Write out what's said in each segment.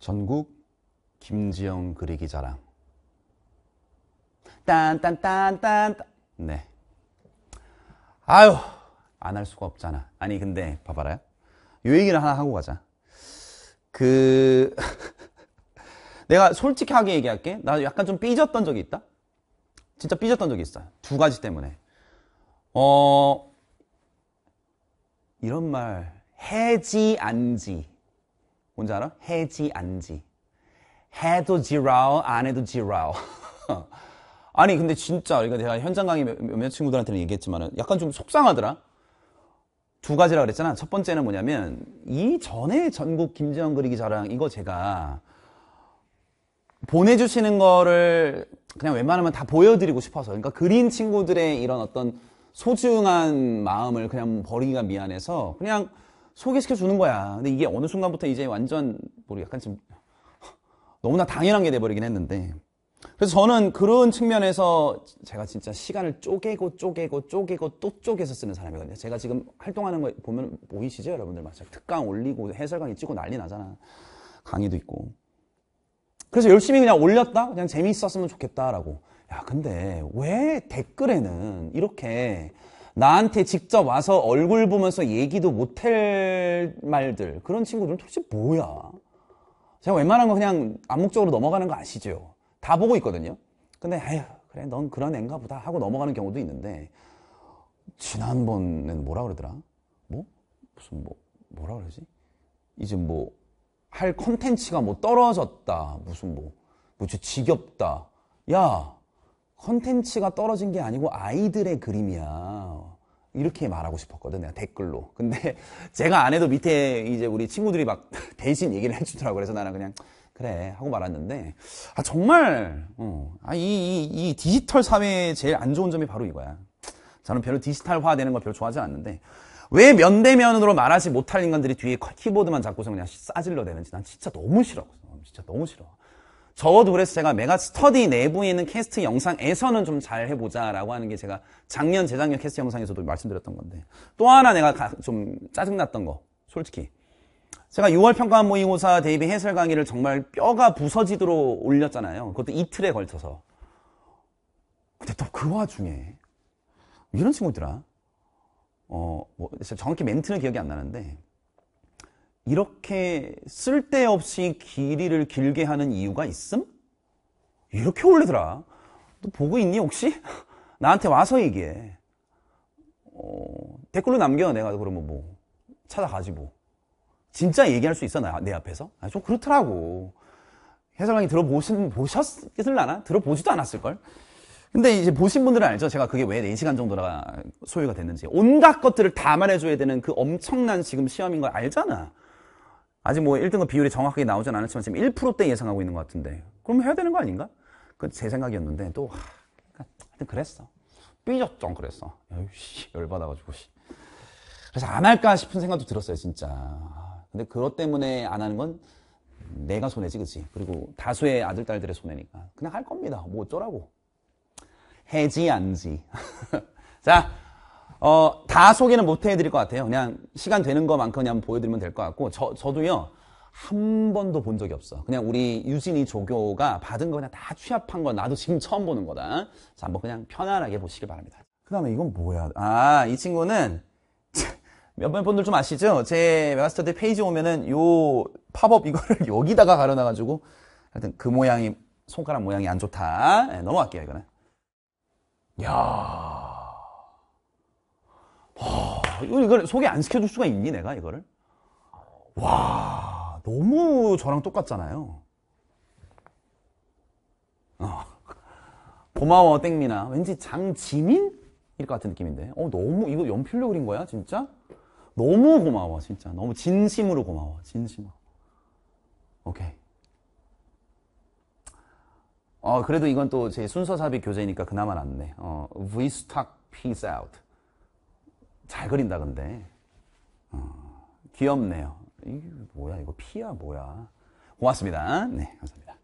전국 김지영 그리기 자랑 딴딴딴딴 네 아유 안 할 수가 없잖아 아니 근데 봐봐라 요 얘기를 하나 하고 가자 그 내가 솔직하게 얘기할게 나 약간 좀 삐졌던 적이 있다 진짜 삐졌던 적이 있어 두 가지 때문에 어 이런 말 해지 안지 뭔지 알아? 해지 안지. 해도 지라오 안 해도 지라오. 아니 근데 진짜 그러니까 제가 현장 강의 몇몇 친구들한테는 얘기했지만 약간 좀 속상하더라. 두 가지라 고 그랬잖아. 첫 번째는 뭐냐면 이 전에 전국 김지영 그리기 자랑 이거 제가 보내주시는 거를 그냥 웬만하면 다 보여드리고 싶어서 그러니까 그린 친구들의 이런 어떤 소중한 마음을 그냥 버리기가 미안해서 그냥 소개시켜 주는 거야. 근데 이게 어느 순간부터 이제 완전 뭐 약간 좀 너무나 당연한 게 돼버리긴 했는데 그래서 저는 그런 측면에서 제가 진짜 시간을 쪼개고 쪼개고 쪼개고 또 쪼개서 쓰는 사람이거든요. 제가 지금 활동하는 거 보면 보이시죠, 여러분들? 막 특강 올리고 해설 강의 찍고 난리 나잖아. 강의도 있고. 그래서 열심히 그냥 올렸다. 그냥 재미있었으면 좋겠다라고. 야, 근데 왜 댓글에는 이렇게 나한테 직접 와서 얼굴 보면서 얘기도 못할 말들 그런 친구들은 도대체 뭐야? 제가 웬만한 거 그냥 암묵적으로 넘어가는 거 아시죠? 다 보고 있거든요. 근데 아휴 그래 넌 그런 앤가 보다 하고 넘어가는 경우도 있는데 지난번에는 뭐라 그러더라? 뭐? 무슨 뭐 뭐라 그러지? 이제 뭐할 컨텐츠가 뭐 떨어졌다 무슨 뭐무지 뭐 지겹다 야 컨텐츠가 떨어진 게 아니고 아이들의 그림이야. 이렇게 말하고 싶었거든, 내가 댓글로. 근데 제가 안 해도 밑에 이제 우리 친구들이 막 대신 얘기를 해주더라고. 그래서 나는 그냥, 그래, 하고 말았는데, 아, 정말, 어, 아, 이, 이, 이 디지털 사회의 제일 안 좋은 점이 바로 이거야. 저는 별로 디지털화 되는 걸 별로 좋아하지 않는데, 왜 면대면으로 말하지 못할 인간들이 뒤에 키보드만 잡고서 그냥 싸질러 대는지 난 진짜 너무 싫어. 진짜 너무 싫어. 저도 그래서 제가 메가 스터디 내부에 있는 캐스트 영상에서는 좀 잘 해보자 라고 하는 게 제가 작년, 재작년 캐스트 영상에서도 말씀드렸던 건데 또 하나 내가 가, 좀 짜증났던 거 솔직히 제가 6월 평가 모의고사 대비의 해설 강의를 정말 뼈가 부서지도록 올렸잖아요 그것도 이틀에 걸쳐서 근데 또 그 와중에 이런 친구들아 어, 뭐, 정확히 멘트는 기억이 안 나는데 이렇게 쓸데없이 길이를 길게 하는 이유가 있음? 이렇게 올리더라. 너 보고 있니 혹시? 나한테 와서 얘기해. 어, 댓글로 남겨. 내가 그러면 뭐 찾아가지 뭐. 진짜 얘기할 수 있어 나, 내 앞에서? 아니, 좀 그렇더라고. 해설강이 들어보신 보셨을라나? 들어보지도 않았을걸. 근데 이제 보신 분들은 알죠. 제가 그게 왜 4시간 정도가 소요가 됐는지. 온갖 것들을 다 말해줘야 되는 그 엄청난 지금 시험인 걸 알잖아. 아직 뭐 1등급 비율이 정확하게 나오진 않았지만 지금 1%대 예상하고 있는 것 같은데 그럼 해야 되는 거 아닌가? 그제 생각이었는데 또 하, 그러니까 하여튼 그랬어 삐졌쩡 그랬어 씨, 열받아가지고 씨. 그래서 안 할까 싶은 생각도 들었어요 진짜 근데 그것 때문에 안 하는 건 내가 손해지 그치 그리고 다수의 아들 딸들의 손해니까 그냥 할 겁니다 뭐 어쩌라고 해지 안지 자 어, 다 소개는 못 해드릴 것 같아요. 그냥 시간 되는 것만큼 그냥 보여드리면 될 것 같고, 저, 저도요, 한 번도 본 적이 없어. 그냥 우리 유진이 조교가 받은 거 그냥 다 취합한 거 나도 지금 처음 보는 거다. 자, 한번 그냥 편안하게 보시길 바랍니다. 그 다음에 이건 뭐야? 아, 이 친구는 몇번 분들 좀 아시죠? 제메가스터때 페이지 오면은 요 팝업 이거를 여기다가 가려놔가지고 하여튼 그 모양이 손가락 모양이 안 좋다. 네, 넘어갈게요, 이거는. 야 이걸 소개 안 시켜줄 수가 있니 내가 이거를? 와 너무 저랑 똑같잖아요. 어. 고마워 땡미나 왠지 장지민? 일 것 같은 느낌인데 어 너무 이거 연필로 그린 거야 진짜? 너무 고마워 진짜 너무 진심으로 고마워 진심으로 오케이 어 그래도 이건 또 제 순서 삽입 교재니까 그나마 낫네 어, We stuck peace out 잘 그린다 근데 어, 귀엽네요 이게 뭐야 이거 피야 뭐야 고맙습니다 네 감사합니다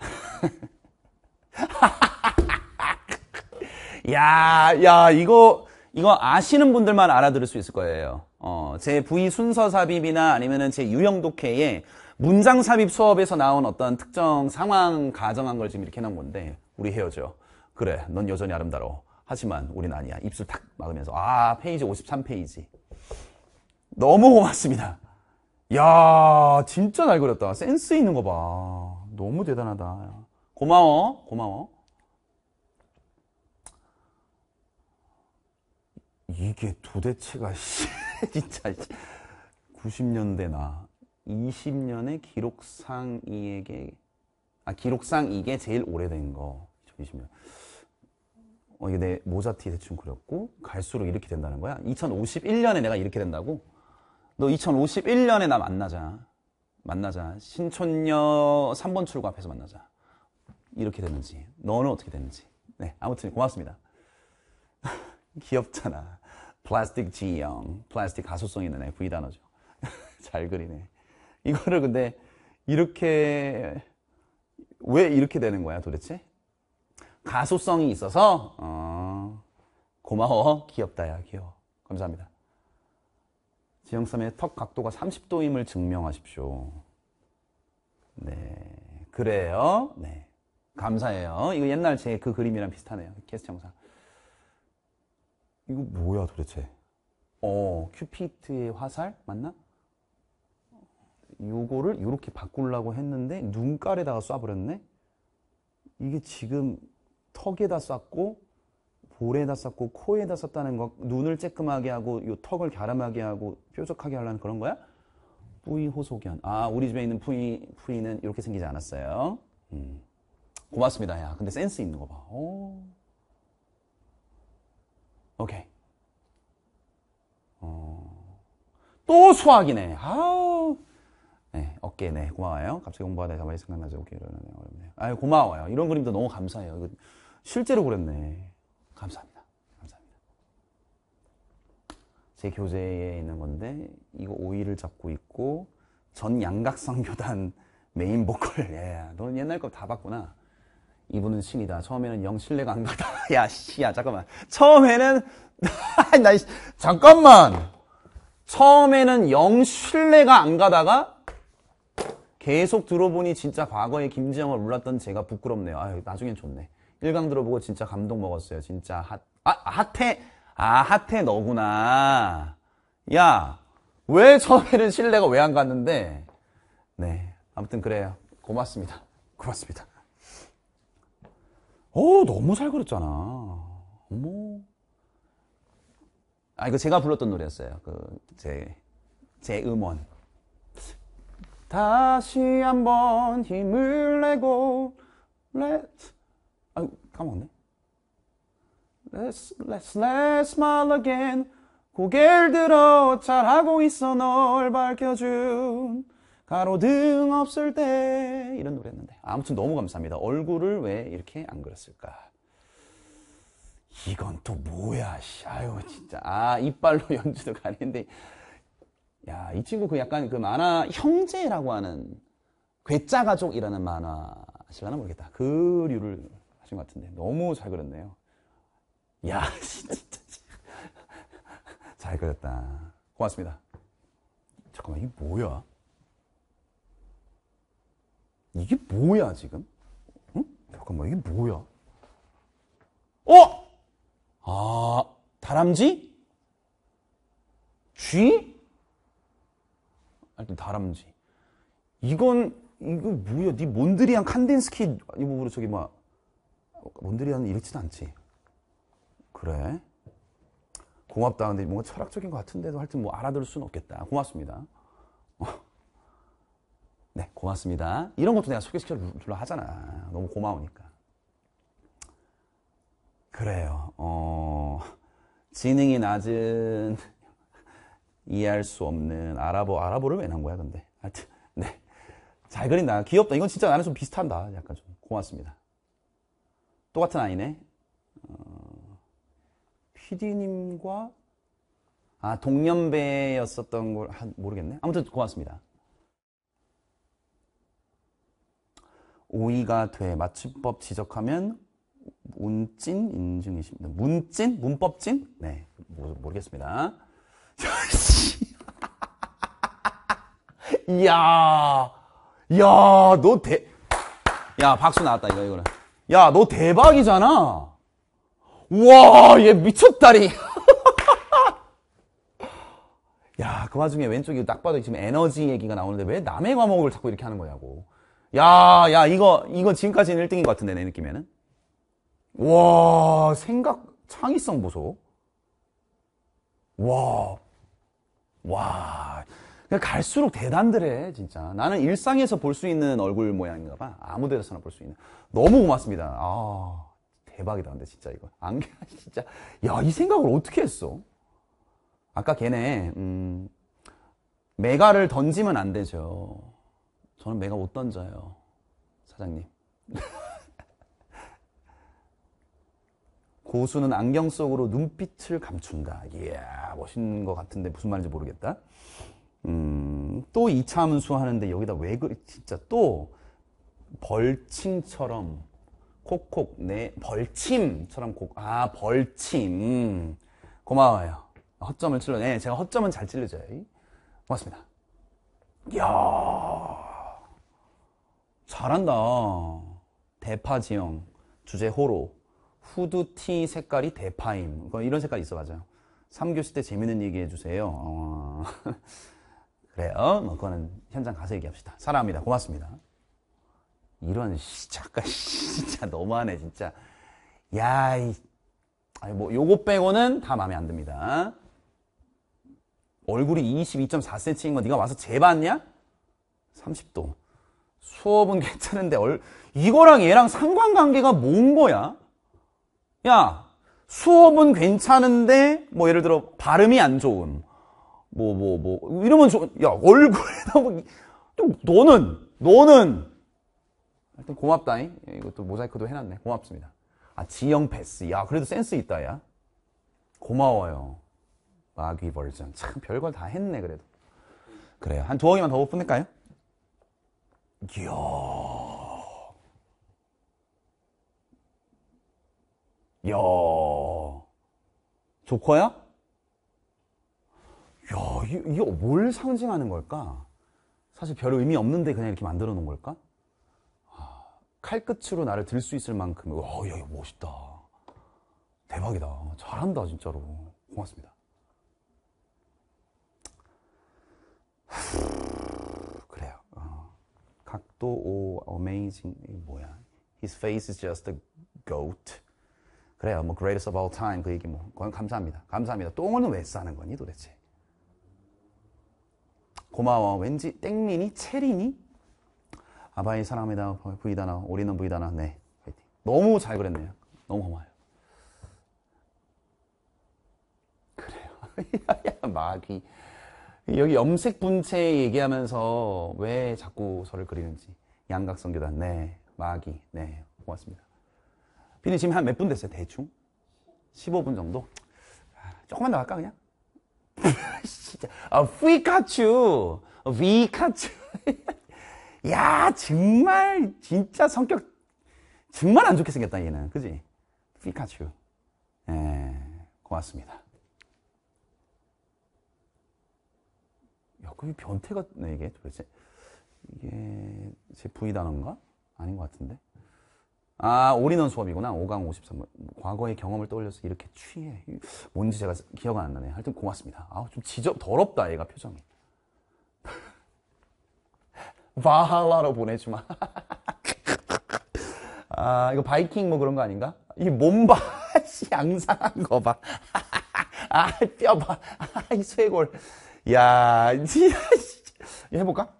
야, 야, 이거, 이거 아시는 분들만 알아들을 수 있을 거예요. 어, 제 부위 순서 삽입이나 아니면은 제 유형 독해에 문장 삽입 수업에서 나온 어떤 특정 상황 가정한 걸 지금 이렇게 해놓은 건데, 우리 헤어져. 그래, 넌 여전히 아름다워. 하지만 우린 아니야. 입술 탁 막으면서 아 페이지 53페이지 너무 고맙습니다. 야 진짜 잘 그렸다. 센스 있는 거 봐. 너무 대단하다. 고마워. 고마워. 이게 도대체가 진짜 90년대 나 20년의 기록상 이에게 아 기록상 이게 제일 오래된 거 2020년 어, 이게 내 모자티 대충 그렸고 갈수록 이렇게 된다는 거야. 2051년에 내가 이렇게 된다고? 너 2051년에 나 만나자. 만나자. 신촌녀 3번 출구 앞에서 만나자. 이렇게 됐는지 너는 어떻게 됐는지 네, 아무튼 고맙습니다. 귀엽잖아. 플라스틱 지형 플라스틱 가소성 있는 F 이 단어죠. 잘 그리네. 이거를 근데 이렇게 왜 이렇게 되는 거야 도대체? 가소성이 있어서 어, 고마워 귀엽다야 귀여워 감사합니다 지형섬의턱 각도가 30도임을 증명하십시오 네 그래요 네 감사해요 이거 옛날 제 그 그림이랑 비슷하네요 캐스 영상 이거 뭐야 도대체 어 큐피트의 화살 맞나? 요거를 이렇게 바꾸려고 했는데 눈깔에다가 쏴버렸네 이게 지금 턱에다 쌌고 볼에다 쌌고 코에다 쌌다는 거 눈을 쬐끔하게 하고 요 턱을 갸름하게 하고 뾰족하게 하려는 그런 거야? 뿌이 호소견. 아 우리 집에 있는 뿌이 뿌이는 이렇게 생기지 않았어요. 음. 고맙습니다. 야 근데 센스 있는 거 봐. 오. 오케이. 어. 또 수학이네. 아우. 네, 어깨, 네, 고마워요. 갑자기 공부하다 가 많이 생각나죠. 오케 이러네요. 이네요 아유, 고마워요. 이런 그림도 너무 감사해요. 이거 실제로 그랬네. 감사합니다. 감사합니다. 제 교재에 있는 건데 이거 오이를 잡고 있고 전 양각성 교단 메인 보컬. 예, 넌 옛날 거 다 봤구나. 이분은 신이다. 처음에는 영 신뢰가 안 가다. 야, 씨야, 잠깐만. 처음에는, 나, 잠깐만. 처음에는 영 신뢰가 안 가다가 계속 들어보니 진짜 과거에 김지영을 몰랐던 제가 부끄럽네요. 아유, 나중엔 좋네. 1강 들어보고 진짜 감동 먹었어요. 진짜 핫, 아, 핫해! 아, 핫해 너구나. 야, 왜 처음에는 실내가 왜 안 갔는데? 네. 아무튼 그래요. 고맙습니다. 고맙습니다. 어, 너무 잘 그렸잖아. 어머. 아, 이거 제가 불렀던 노래였어요. 그, 제, 제 음원. 다시 한번 힘을 내고, 렛 아, 까먹네. Let's, let's, let's smile again. 고개를 들어 잘하고 있어 널 밝혀준 가로등 없을 때 이런 노래였는데 아무튼 너무 감사합니다. 얼굴을 왜 이렇게 안 그렸을까? 이건 또 뭐야? 아유 진짜 아 이빨로 연주도 가는데 야 이 친구 그 약간 그 만화 형제라고 하는 괴짜 가족이라는 만화 아실라나 모르겠다. 그류를 작품 같은데 너무 잘 그렸네요. 야 진짜 잘 그렸다. 고맙습니다. 잠깐만 이게 뭐야? 이게 뭐야 지금? 응? 잠깐만 이게 뭐야? 어? 아 다람쥐? 쥐? 하여튼 아, 다람쥐. 이건 이거 뭐야? 니 몬드리안 칸딘스키 아니 뭐 저기 막 몬드리안은 이렇진 않지. 그래? 고맙다. 근데 뭔가 철학적인 것 같은데도 하여튼 뭐 알아들을 수는 없겠다. 고맙습니다. 어. 네, 고맙습니다. 이런 것도 내가 소개시켜 줄라 하잖아. 너무 고마우니까. 그래요. 어, 지능이 낮은, 이해할 수 없는 아랍어. 아랍어를 왜난 거야, 근데? 하여튼, 네. 잘 그린다. 귀엽다. 이건 진짜 나는 좀 비슷한다. 약간 좀. 고맙습니다. 똑같은 아이네. 어, PD님과 아 동년배였었던 걸 아, 모르겠네. 아무튼 고맙습니다. 오이가 돼 맞춤법 지적하면 문찐 인증이십니다. 문찐? 문법찐? 네, 모르, 모르겠습니다. 이야, 이야, 너 대, 야 박수 나왔다 이거 이거는. 야, 너 대박이잖아. 우와, 얘 미쳤다리. 야, 그 와중에 왼쪽이 딱 봐도 지금 에너지 얘기가 나오는데 왜 남의 과목을 자꾸 이렇게 하는 거냐고. 야, 야, 이거, 이거 지금까지는 1등인 것 같은데, 내 느낌에는. 와, 생각, 창의성 보소. 와, 와. 그러니까 갈수록 대단들해 진짜 나는 일상에서 볼 수 있는 얼굴 모양인가 봐 아무 데서나 볼 수 있는 너무 고맙습니다 아 대박이다 근데 진짜 이거 안개 진짜 야이 생각을 어떻게 했어 아까 걔네 음, 메가를 던지면 안 되죠 저는 메가 못 던져요 사장님 고수는 안경 속으로 눈빛을 감춘다 이야 멋있는 것 같은데 무슨 말인지 모르겠다 음, 또이참 함수 하는데 여기다 왜 그리 진짜 또 벌침처럼 콕콕 내 네, 벌침처럼 콕아 벌침 고마워요 허점을 찔러네 제가 허점은 잘찔러져요 고맙습니다 이야 잘한다 대파지형 주제 호로 후드티 색깔이 대파임 뭐 이런 색깔이 있어 맞아요 3교시 때 재밌는 얘기 해주세요 어... 그래요. 뭐 그거는 현장 가서 얘기합시다. 사랑합니다. 고맙습니다. 이런 시 작가 진짜 너무하네 진짜. 야, 이, 아니 뭐 요거 빼고는 다 마음에 안 듭니다. 얼굴이 22.4cm인 거 네가 와서 재봤냐? 30도. 수업은 괜찮은데 얼, 이거랑 얘랑 상관관계가 뭔 거야? 야, 수업은 괜찮은데 뭐 예를 들어 발음이 안좋은 뭐, 뭐, 뭐, 이러면 저, 야, 얼굴에다 뭐, 또 너는, 너는. 하여튼 고맙다잉. 예, 이것도 모자이크도 해놨네. 고맙습니다. 아, 지영 패스. 야, 그래도 센스 있다, 야. 고마워요. 마귀 버전. 참, 별걸 다 했네, 그래도. 그래요. 한 두어 개만 더 뽐낼까요? 이야. 이야. 조커야? 야, 이게 뭘 상징하는 걸까? 사실 별 의미 없는데 그냥 이렇게 만들어 놓은 걸까? 아, 칼끝으로 나를 들 수 있을 만큼, 와, 어, 야, 이거 멋있다. 대박이다. 잘한다, 진짜로. 고맙습니다. 그래요. 어. 각도 오, a m a z 뭐야? His face is just a goat. 그래요. 뭐, greatest of all time. 그 얘기 뭐. 그건 감사합니다. 감사합니다. 똥은 왜 싸는 거니 도대체? 고마워. 왠지 땡민니체리니 아바이 사랑합니다. 부이다나, 우리는 부이다나. 네, 파이팅. 너무 잘그렸네요 너무 고마워요. 그래요. 마귀. 여기 염색 분체 얘기하면서 왜 자꾸 저를 그리는지. 양각성교단, 네. 마귀, 네. 고맙습니다. 피디 지금 한 몇 분 됐어요? 대충? 15분 정도? 아, 조금만 더 할까, 그냥? 진짜 아, 피카츄 위카츄 야 정말 진짜 성격 정말 안 좋게 생겼다 얘는 그지 피카츄 예 고맙습니다 야 그게 변태 같네 이게 도대체 이게 제 부위 단어인가 아닌 것 같은데 아, 올인원 수업이구나. 5강 53분. 과거의 경험을 떠올려서 이렇게 취해. 뭔지 제가 기억 안 나네. 하여튼 고맙습니다. 아, 우좀지저 더럽다, 얘가 표정이. 바할라로 보내지 마. 아, 이거 바이킹 뭐 그런 거 아닌가? 이 몸봐. 양상한 거 봐. 아, 뼈 봐. 아, 이 쇄골. 야, 이 해볼까?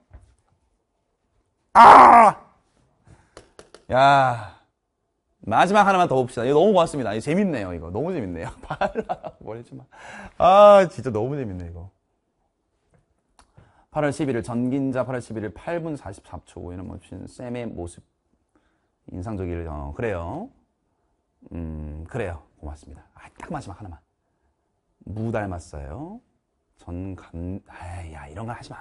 아! 야. 마지막 하나만 더 봅시다. 이거 너무 고맙습니다. 이거 재밌네요, 이거. 너무 재밌네요. 발라, 머리지마 아, 진짜 너무 재밌네, 이거. 8월 11일, 전긴자 8월 11일 8분 44초. 오해는 멈춘 쌤의 모습. 인상적이를, 어, 그래요. 음, 그래요. 고맙습니다. 아, 딱 마지막 하나만. 무 닮았어요. 전 간, 아 야, 이런 거 하지 마.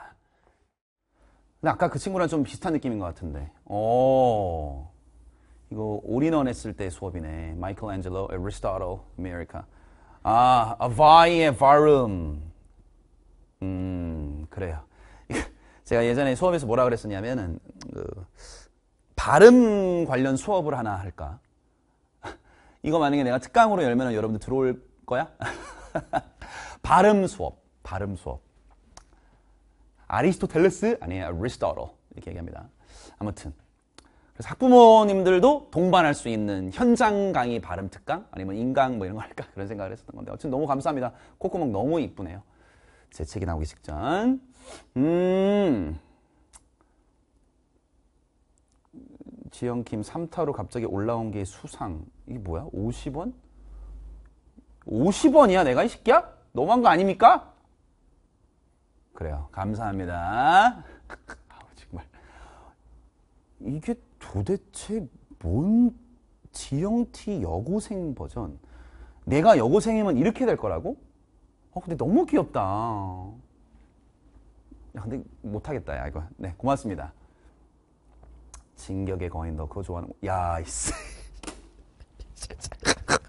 근데 아까 그 친구랑 좀 비슷한 느낌인 것 같은데. 오. 이거 올인원 했을 때 수업이네. 마이클앤젤로, 에리스토텔, 아메리카. 아, 아바이의 바름. 음, 그래요. 제가 예전에 수업에서 뭐라 그랬었냐면은 그 발음 관련 수업을 하나 할까? 이거 만약에 내가 특강으로 열면 은 여러분들 들어올 거야? 발음 수업, 발음 수업. 아리스토텔레스 아니에요, 아리스토로 이렇게 얘기합니다. 아무튼 그래서 학부모님들도 동반할 수 있는 현장 강의 발음 특강 아니면 인강 뭐 이런 거 할까 그런 생각을 했었던 건데 어쨌든 너무 감사합니다. 코코몽 너무 이쁘네요. 제 책이 나오기 직전. 음. 지영킴 3타로 갑자기 올라온 게 수상. 이게 뭐야? 50원? 50원이야, 내가 이 새끼야? 너무한 거 아닙니까? 그래요. 감사합니다. 아우, 정말. 이게 도대체 뭔 지영티 여고생 버전 내가 여고생이면 이렇게 될 거라고? 어 근데 너무 귀엽다 야 근데 못하겠다 야 이거 네 고맙습니다 진격의 거인 너 그거 좋아하는 야 이씨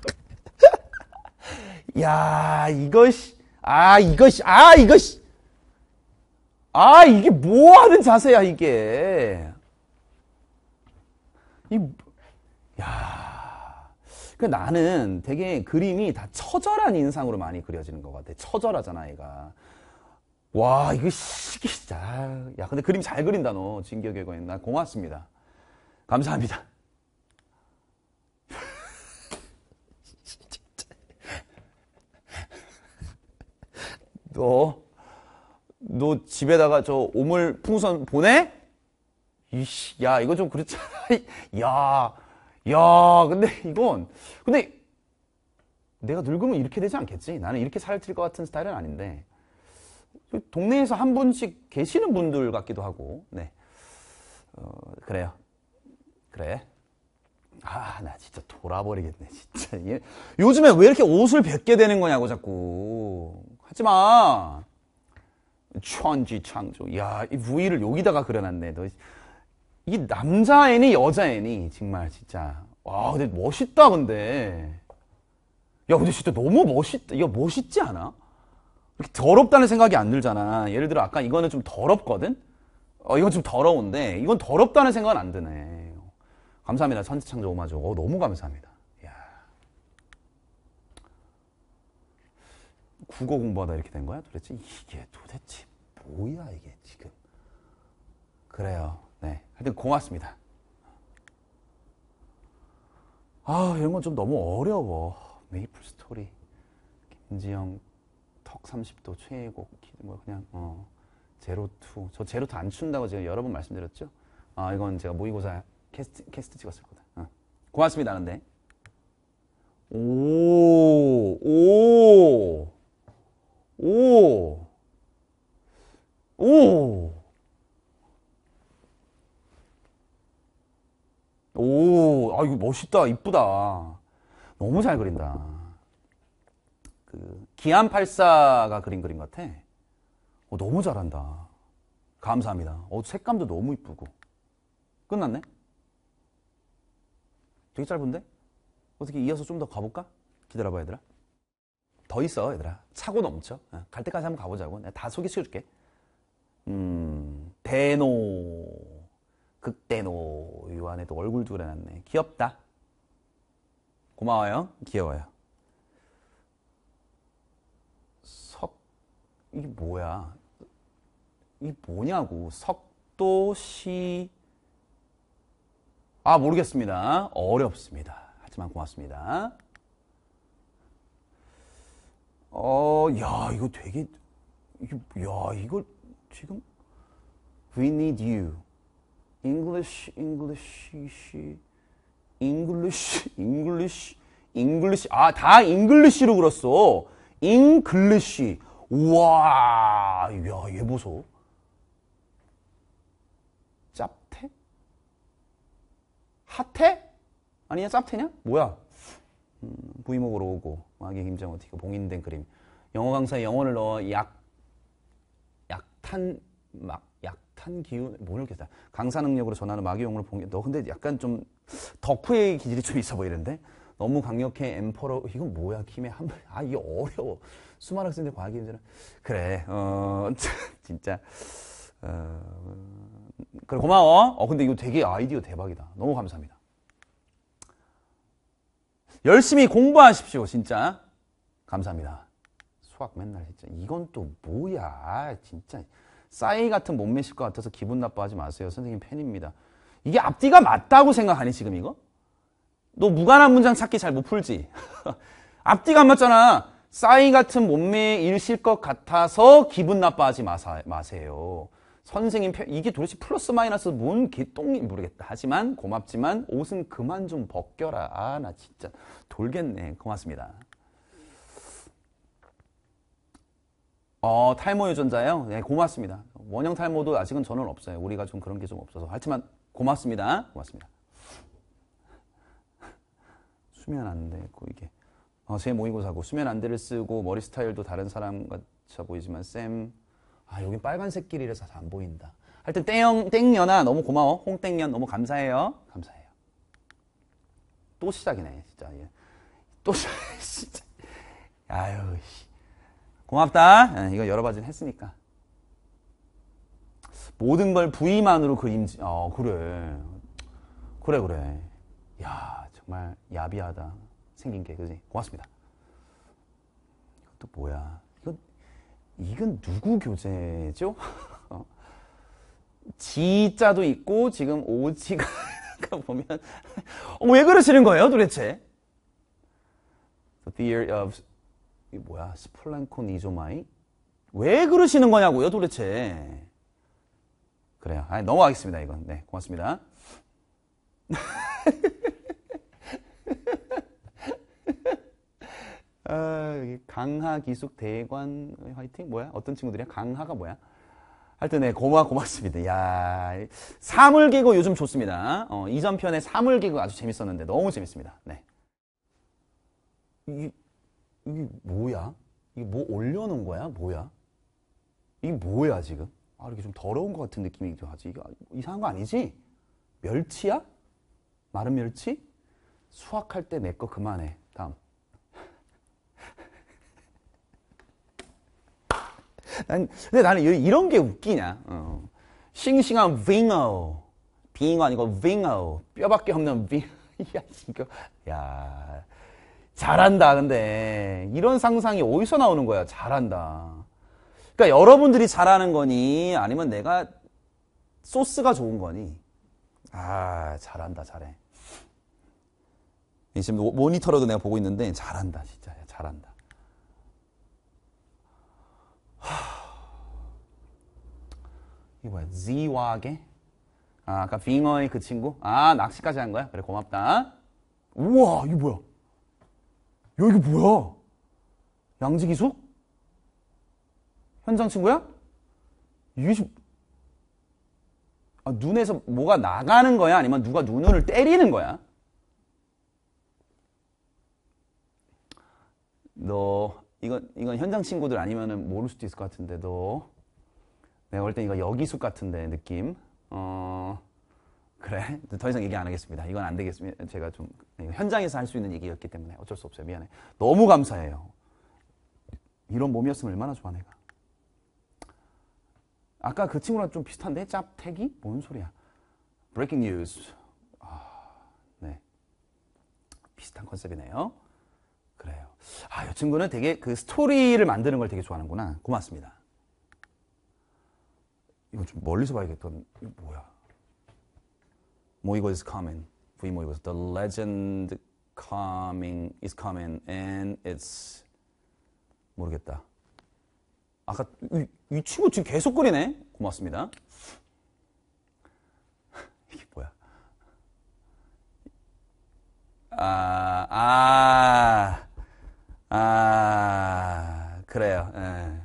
야 이것이 아 이것이 아 이것이 아 이게 뭐 하는 자세야 이게 이, 뭐, 야. 그 나는 되게 그림이 다 처절한 인상으로 많이 그려지는 것 같아. 처절하잖아, 얘가. 와, 이거 시기 진짜. 야, 근데 그림 잘 그린다, 너. 진격의 거인. 나 고맙습니다. 감사합니다. 너, 너 집에다가 저 오물 풍선 보내? 이씨, 야, 이거 좀 그렇잖아. 야, 야, 근데 이건, 근데 내가 늙으면 이렇게 되지 않겠지? 나는 이렇게 살찔 것 같은 스타일은 아닌데. 그 동네에서 한 분씩 계시는 분들 같기도 하고, 네. 어, 그래요. 그래. 아, 나 진짜 돌아버리겠네, 진짜. 이 요즘에 왜 이렇게 옷을 벗게 되는 거냐고, 자꾸. 하지 마. 천지창조. 야, 이 V를 여기다가 그려놨네. 너이 남자 애니 여자 애니 정말 진짜 와 근데 멋있다 근데 야 근데 진짜 너무 멋있다 이거 멋있지 않아? 이렇게 더럽다는 생각이 안 들잖아 예를 들어 아까 이거는 좀 더럽거든? 어 이건 좀 더러운데 이건 더럽다는 생각은 안 드네 감사합니다 선지창조 오마주 어, 너무 감사합니다 야 국어 공부하다 이렇게 된 거야 도대체 이게 도대체 뭐야 이게 지금 그래요 네. 하여튼 고맙습니다. 아, 이런 건 좀 너무 어려워. 메이플 스토리. 김지영, 턱 30도, 최애곡, 뭐 그냥, 어, 제로투. 저 제로투 안 춘다고 제가 여러 번 말씀드렸죠? 아, 이건 제가 모의고사 캐스트, 캐스트 찍었을 거다. 어. 고맙습니다, 근데. 오, 오, 오, 오. 오, 아, 이거 멋있다. 이쁘다. 너무 잘 그린다. 그, 기안8 4가 그린 그림 같아. 어, 너무 잘한다. 감사합니다. 어, 색감도 너무 이쁘고. 끝났네? 되게 짧은데? 어떻게 이어서 좀 더 가볼까? 기다려봐, 얘들아. 더 있어, 얘들아. 차고 넘쳐. 어, 갈 때까지 한번 가보자고. 내가 다 소개시켜줄게. 음, 대노. 극대노 요 안에도 얼굴도 그려놨네 귀엽다 고마워요 귀여워요 석 이게 뭐야 이게 뭐냐고 석도시 아 모르겠습니다 어렵습니다 하지만 고맙습니다 어야 이거 되게 이게, 야 이거 지금 We need you English, English, English, English, English. 아, 다 English로 그렸어. English. 우와, 야, 얘 보소. 짭태? 하태아니야 짭태냐? 뭐야? 음, 부이목으로 오고, 마귀 김장 어떻게 봉인된 그림. 영어 강사에 영혼을 넣어 약, 약탄, 막, 비슷한 기운, 모 비슷한, 강사 능력으로 전하는 마귀용으로 본 게, 너 근데 약간 좀 덕후의 기질이 좀 있어 보이는데? 너무 강력해, 엠퍼러, 이건 뭐야, 김의 한, 아, 이게 어려워. 수많은 학생들 과학이 힘들어. 그래, 어, 진짜, 어, 그래, 고마워. 어, 근데 이거 되게 아이디어 대박이다. 너무 감사합니다. 열심히 공부하십시오, 진짜. 감사합니다. 수학 맨날 진짜. 이건 또 뭐야, 진짜. 싸이 같은 몸매실 것 같아서 기분 나빠하지 마세요. 선생님 팬입니다. 이게 앞뒤가 맞다고 생각하니 지금 이거? 너 무관한 문장 찾기 잘 못 풀지? 앞뒤가 안 맞잖아. 싸이 같은 몸매이실 에르것 같아서 기분 나빠하지 마사, 마세요. 선생님 편, 이게 도대체 플러스 마이너스 뭔 개똥이 모르겠다. 하지만 고맙지만 옷은 그만 좀 벗겨라. 아, 나 진짜 돌겠네. 고맙습니다. 어, 탈모 유전자요? 네, 고맙습니다. 원형 탈모도 아직은 저는 없어요. 우리가 좀 그런 게 좀 없어서. 하지만 고맙습니다. 고맙습니다. 수면 안되고 이게 어, 제 모의고사고 수면 안대를 쓰고 머리 스타일도 다른 사람 같아 보이지만 쌤, 아 여기 빨간색 길이라서 잘 안 보인다. 하여튼 땡 땡년아 너무 고마워. 홍땡년 너무 감사해요. 감사해요. 또 시작이네 진짜. 예. 또 시작. 진짜. 아유. 고맙다. 예, 이거 여러 가지는 했으니까. 모든 걸 부위만으로 그림지. 어, 그래. 그래, 그래. 야, 정말 야비하다. 생긴 게, 그지? 고맙습니다. 이것도 뭐야. 이건, 이건 누구 교재죠? 지자도 어. 있고, 지금 오지가 보면, 어, 왜 그러시는 거예요, 도대체? The theory of 이 뭐야 스플란콘 이조마이? 왜 그러시는 거냐고요 도대체. 그래요. 아니, 넘어가겠습니다 이건. 네 고맙습니다. 아, 여기 강하, 기숙, 대관, 화이팅? 뭐야? 어떤 친구들이야? 강하가 뭐야? 하여튼, 네, 고마, 워 고맙습니다. 야 사물개구 요즘 좋습니다. 어, 이전 편에 사물개구 아주 재밌었는데, 너무 재밌습니다. 네. 이, 이게 뭐야? 이게 뭐 올려놓은 거야? 뭐야? 이게 뭐야 지금? 아 이렇게 좀 더러운 것 같은 느낌이기도 하지. 이거 이상한 거 아니지? 멸치야? 마른 멸치? 수확할때 내 거 그만해. 다음. 난, 근데 나는 이런 게 웃기냐. 어. 싱싱한 빙어. 빙어 아니고 빙어. 뼈밖에 없는 빙어. 야, 진짜. 야. 잘한다. 근데 이런 상상이 어디서 나오는 거야? 잘한다. 그러니까 여러분들이 잘하는 거니 아니면 내가 소스가 좋은 거니 아 잘한다 잘해 지금 모니터로도 내가 보고 있는데 잘한다 진짜 잘한다 이게 뭐야 지와게 아, 아까 빙어의 그 친구 아 낚시까지 한 거야 그래 고맙다 우와 이거 뭐야 야, 이게 뭐야? 양지기숙? 현장 친구야? 이게, 아, 눈에서 뭐가 나가는 거야? 아니면 누가 눈을 때리는 거야? 너, 이건, 이건 현장 친구들 아니면 모를 수도 있을 것 같은데, 너. 내가 볼 땐 이거 여기숙 같은데, 느낌. 어, 그래? 더 이상 얘기 안 하겠습니다. 이건 안 되겠습니다. 제가 좀 현장에서 할 수 있는 얘기였기 때문에 어쩔 수 없어요. 미안해. 너무 감사해요. 이런 몸이었으면 얼마나 좋아 내가. 아까 그 친구랑 좀 비슷한데 짭택이? 뭔 소리야? 브레이킹 뉴스. 아, 네. 비슷한 컨셉이네요. 그래요. 아, 이 친구는 되게 그 스토리를 만드는 걸 되게 좋아하는구나. 고맙습니다. 이거 좀 멀리서 봐야겠던 이거 뭐야? 모의고 is coming. V 모의고. The legend coming is coming and it's 모르겠다. 아까 이, 이 친구 지금 계속 그리네. 고맙습니다. 이게 뭐야? 아, 아, 아, 그래요. 예.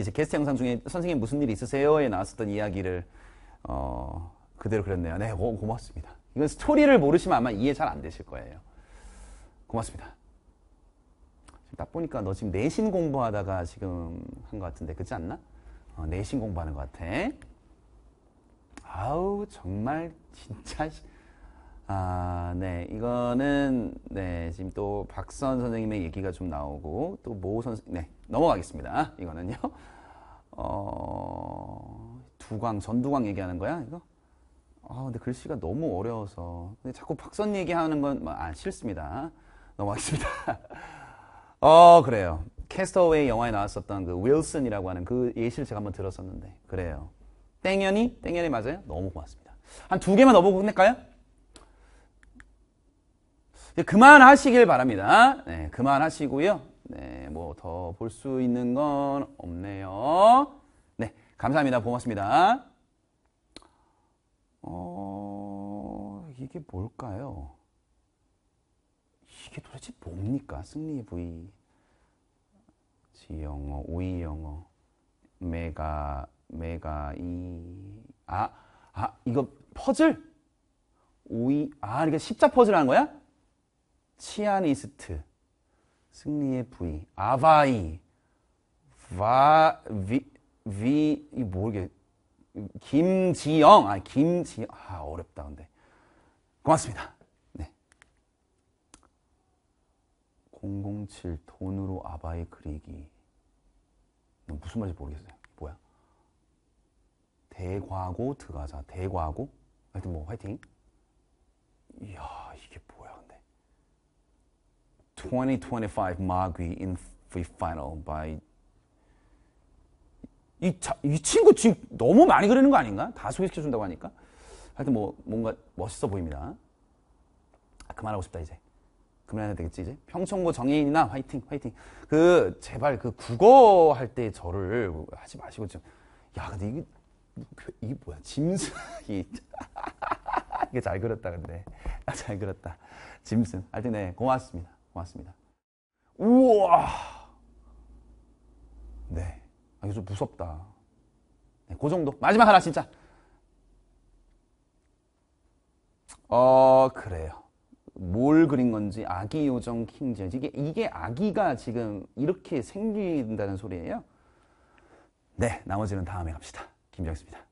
이제 게스트 영상 중에 선생님 무슨 일 있으세요?에 나왔었던 이야기를 어, 그대로 그랬네요. 네, 고, 고맙습니다. 이건 스토리를 모르시면 아마 이해 잘 안 되실 거예요. 고맙습니다. 딱 보니까 너 지금 내신 공부하다가 지금 한 것 같은데, 그렇지 않나? 어, 내신 공부하는 것 같아. 아우, 정말, 진짜. 아, 네. 이거는, 네. 지금 또 박선 선생님의 얘기가 좀 나오고, 또 모 선생님, 네. 넘어가겠습니다. 이거는요. 어, 두광, 전두광 얘기하는 거야, 이거? 아, 근데 글씨가 너무 어려워서. 근데 자꾸 박선 얘기하는 건, 뭐, 아, 싫습니다. 넘어가겠습니다. 어, 그래요. 캐스터웨이 영화에 나왔었던 그 윌슨이라고 하는 그 예시를 제가 한번 들었었는데. 그래요. 땡연이? 땡연이 맞아요? 너무 고맙습니다. 한 두 개만 넣어보고 끝낼까요? 그만하시길 바랍니다. 네, 그만하시고요. 네, 뭐 더 볼 수 있는 건 없네요. 네, 감사합니다. 고맙습니다. 어, 이게 뭘까요? 이게 도대체 뭡니까? 승리 부위. 지영어, 오이영어, 메가, 메가, 이, 아, 아, 이거 퍼즐? 오이, 아, 이게 십자 퍼즐 하는 거야? 치아니스트, 승리의 부위, 아바이, 바, 위, 위, 이 모르겠, 김지영, 아, 김지, 영 아, 어렵다, 근데. 고맙습니다. 네. 007 돈으로 아바이 그리기. 무슨 말인지 모르겠어요. 뭐야? 대과고 들어가자. 대과고? 하여튼 뭐, 화이팅. 이야, 이게 뭐야, 근데. 2025 마귀 in free final by 이, 자, 이 친구 지금 너무 많이 그리는 거 아닌가? 다 소개시켜준다고 하니까. 하여튼 뭐, 뭔가 멋있어 보입니다. 아, 그만하고 싶다, 이제. 그만해야 되겠지, 이제. 평천고 정해인이나 화이팅, 화이팅. 그, 제발 그 국어 할 때 저를 하지 마시고 좀. 야, 근데 이게, 뭐, 그, 이게 뭐야, 짐승. 이 이게 잘 그렸다, 근데. 아, 잘 그렸다. 짐승. 하여튼, 네, 고맙습니다. 고맙습니다. 우와! 네. 아, 요즘 무섭다. 네, 그 정도. 마지막 하나, 진짜. 어, 그래요. 뭘 그린 건지, 아기 요정 킹즈. 이게, 이게 아기가 지금 이렇게 생긴다는 소리예요. 네, 나머지는 다음에 갑시다. 김정수입니다.